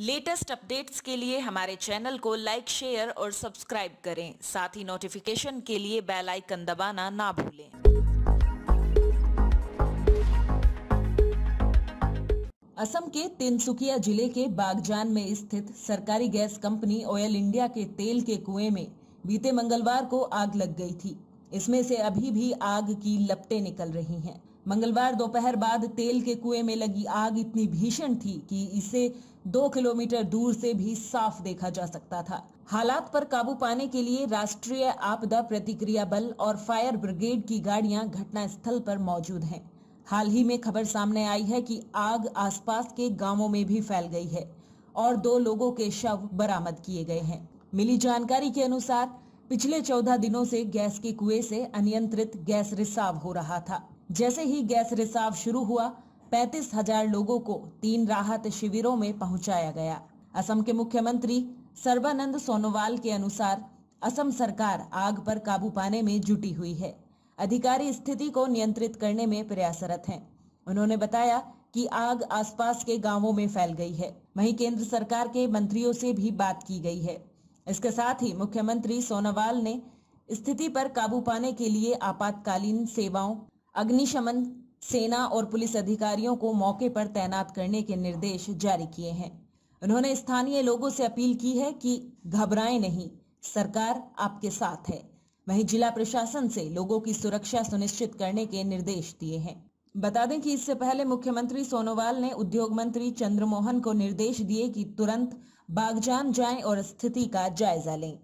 Latest updates के लिए हमारे चैनल को लाइक शेयर और सब्सक्राइब करें साथ ही नोटिफिकेशन के लिए बेल आइकन दबाना ना भूलें असम के तिनसुकिया जिले के बागजान में स्थित सरकारी गैस कंपनी ऑयल इंडिया के तेल के कुएं में बीते मंगलवार को आग लग गई थी इसमें से अभी भी आग की लपटें निकल रही हैं। मंगलवार दोपहर बाद तेल के कुएं में लगी आग इतनी भीषण थी कि इसे दो किलोमीटर दूर से भी साफ देखा जा सकता था हालात पर काबू पाने के लिए राष्ट्रीय आपदा प्रतिक्रिया बल और फायर ब्रिगेड की गाड़ियां घटनास्थल पर मौजूद हैं हाल ही में खबर सामने आई है कि आग आसपास के गांवों में भी फैल गई है और दो लोगों के शव बरामद किए गए हैं मिली जानकारी के अनुसार पिछले चौदह दिनों से गैस के कुएं से अनियंत्रित गैस रिसाव हो रहा था जैसे ही गैस रिसाव शुरू हुआ पैंतीस हजार लोगों को तीन राहत शिविरों में पहुंचाया गया असम के मुख्यमंत्री सर्बानंद सोनोवाल के अनुसार असम सरकार आग पर काबू पाने में जुटी हुई है अधिकारी स्थिति को नियंत्रित करने में प्रयासरत हैं। उन्होंने बताया कि आग आसपास के गांवों में फैल गई है वहीं केंद्र सरकार के मंत्रियों से भी बात की गई है इसके साथ ही मुख्यमंत्री सोनोवाल ने स्थिति पर काबू पाने के लिए आपातकालीन सेवाओं अग्निशमन सेना और पुलिस अधिकारियों को मौके पर तैनात करने के निर्देश जारी किए हैं उन्होंने स्थानीय लोगों से अपील की है कि घबराएं नहीं सरकार आपके साथ है वहीं जिला प्रशासन से लोगों की सुरक्षा सुनिश्चित करने के निर्देश दिए हैं बता दें कि इससे पहले मुख्यमंत्री सोनोवाल ने उद्योग मंत्री चंद्रमोहन को निर्देश दिए कि तुरंत बागजान जाएं और स्थिति का जायजा लें